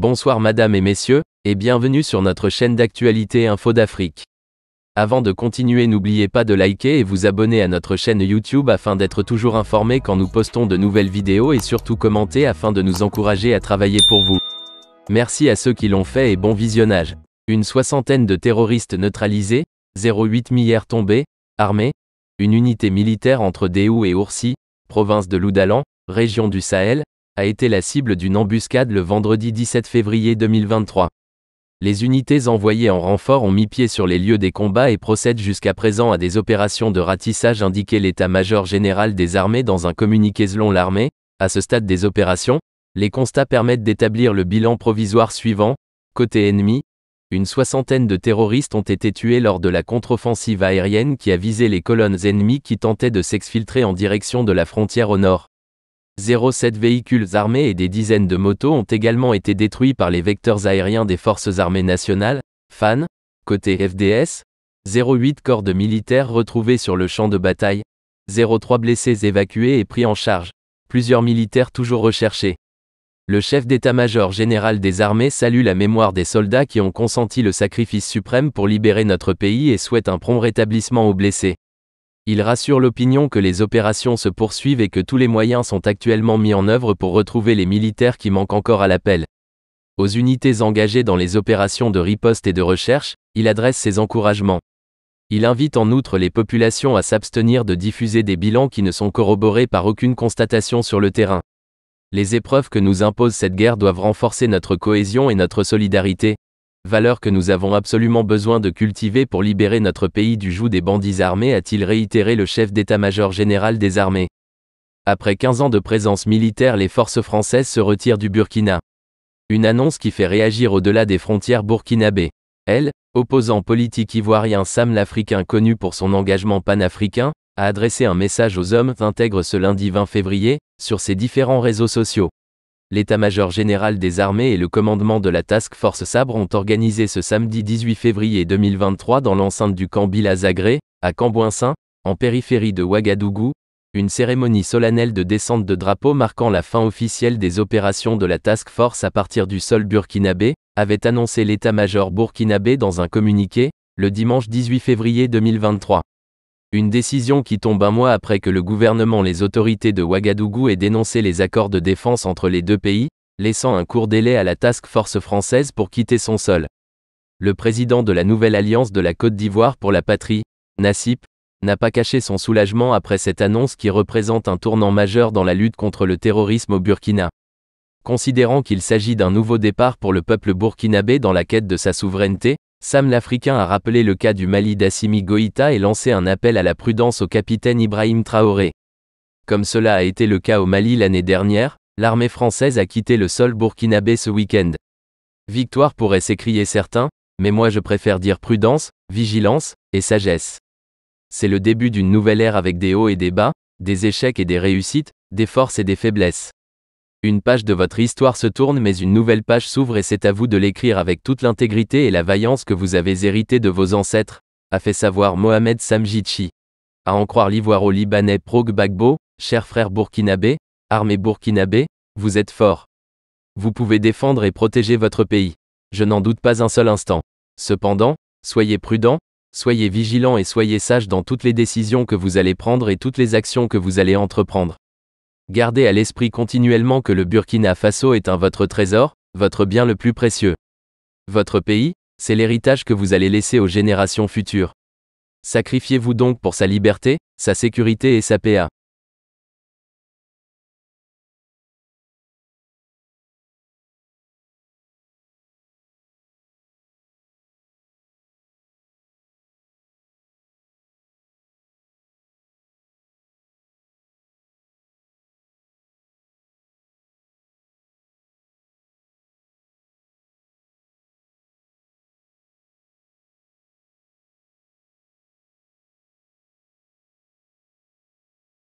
Bonsoir madame et messieurs, et bienvenue sur notre chaîne d'actualité Info d'Afrique. Avant de continuer n'oubliez pas de liker et vous abonner à notre chaîne YouTube afin d'être toujours informé quand nous postons de nouvelles vidéos et surtout commenter afin de nous encourager à travailler pour vous. Merci à ceux qui l'ont fait et bon visionnage. Une soixantaine de terroristes neutralisés, 08 milliards tombés, armés, une unité militaire entre Déou et Oursi, province de Loudalan, région du Sahel, a été la cible d'une embuscade le vendredi 17 février 2023. Les unités envoyées en renfort ont mis pied sur les lieux des combats et procèdent jusqu'à présent à des opérations de ratissage indiquait l'état-major général des armées dans un communiqué selon l'armée. À ce stade des opérations, les constats permettent d'établir le bilan provisoire suivant. Côté ennemi, une soixantaine de terroristes ont été tués lors de la contre-offensive aérienne qui a visé les colonnes ennemies qui tentaient de s'exfiltrer en direction de la frontière au nord. 07 véhicules armés et des dizaines de motos ont également été détruits par les vecteurs aériens des forces armées nationales, FAN, côté FDS, 08 corps de militaires retrouvés sur le champ de bataille, 03 blessés évacués et pris en charge, plusieurs militaires toujours recherchés. Le chef d'état-major général des armées salue la mémoire des soldats qui ont consenti le sacrifice suprême pour libérer notre pays et souhaite un prompt rétablissement aux blessés. Il rassure l'opinion que les opérations se poursuivent et que tous les moyens sont actuellement mis en œuvre pour retrouver les militaires qui manquent encore à l'appel. Aux unités engagées dans les opérations de riposte et de recherche, il adresse ses encouragements. Il invite en outre les populations à s'abstenir de diffuser des bilans qui ne sont corroborés par aucune constatation sur le terrain. Les épreuves que nous impose cette guerre doivent renforcer notre cohésion et notre solidarité, valeurs que nous avons absolument besoin de cultiver pour libérer notre pays du joug des bandits armés, a-t-il réitéré le chef d'état-major général des armées. Après 15 ans de présence militaire, les forces françaises se retirent du Burkina. Une annonce qui fait réagir au-delà des frontières burkinabées. Elle, opposant politique ivoirien Sam l'Africain connu pour son engagement panafricain, a adressé un message aux hommes intègres ce lundi 20 février, sur ses différents réseaux sociaux l'état-major général des armées et le commandement de la Task Force Sabre ont organisé ce samedi 18 février 2023 dans l'enceinte du camp Bilazagré, à Saint, en périphérie de Ouagadougou, une cérémonie solennelle de descente de drapeau marquant la fin officielle des opérations de la Task Force à partir du sol burkinabé, avait annoncé l'état-major burkinabé dans un communiqué, le dimanche 18 février 2023. Une décision qui tombe un mois après que le gouvernement les autorités de Ouagadougou aient dénoncé les accords de défense entre les deux pays, laissant un court délai à la task force française pour quitter son sol. Le président de la nouvelle alliance de la Côte d'Ivoire pour la patrie, Nassip, n'a pas caché son soulagement après cette annonce qui représente un tournant majeur dans la lutte contre le terrorisme au Burkina. Considérant qu'il s'agit d'un nouveau départ pour le peuple burkinabé dans la quête de sa souveraineté, Sam l'Africain a rappelé le cas du Mali d'Assimi Goïta et lancé un appel à la prudence au capitaine Ibrahim Traoré. Comme cela a été le cas au Mali l'année dernière, l'armée française a quitté le sol burkinabé ce week-end. Victoire pourrait s'écrier certains, mais moi je préfère dire prudence, vigilance et sagesse. C'est le début d'une nouvelle ère avec des hauts et des bas, des échecs et des réussites, des forces et des faiblesses. Une page de votre histoire se tourne mais une nouvelle page s'ouvre et c'est à vous de l'écrire avec toute l'intégrité et la vaillance que vous avez hérité de vos ancêtres, a fait savoir Mohamed Samjichi. À en croire l'ivoire au libanais Prog Bagbo, cher frère burkinabé, armée burkinabé, vous êtes fort. Vous pouvez défendre et protéger votre pays. Je n'en doute pas un seul instant. Cependant, soyez prudent, soyez vigilant et soyez sage dans toutes les décisions que vous allez prendre et toutes les actions que vous allez entreprendre. Gardez à l'esprit continuellement que le Burkina Faso est un votre trésor, votre bien le plus précieux. Votre pays, c'est l'héritage que vous allez laisser aux générations futures. Sacrifiez-vous donc pour sa liberté, sa sécurité et sa paix.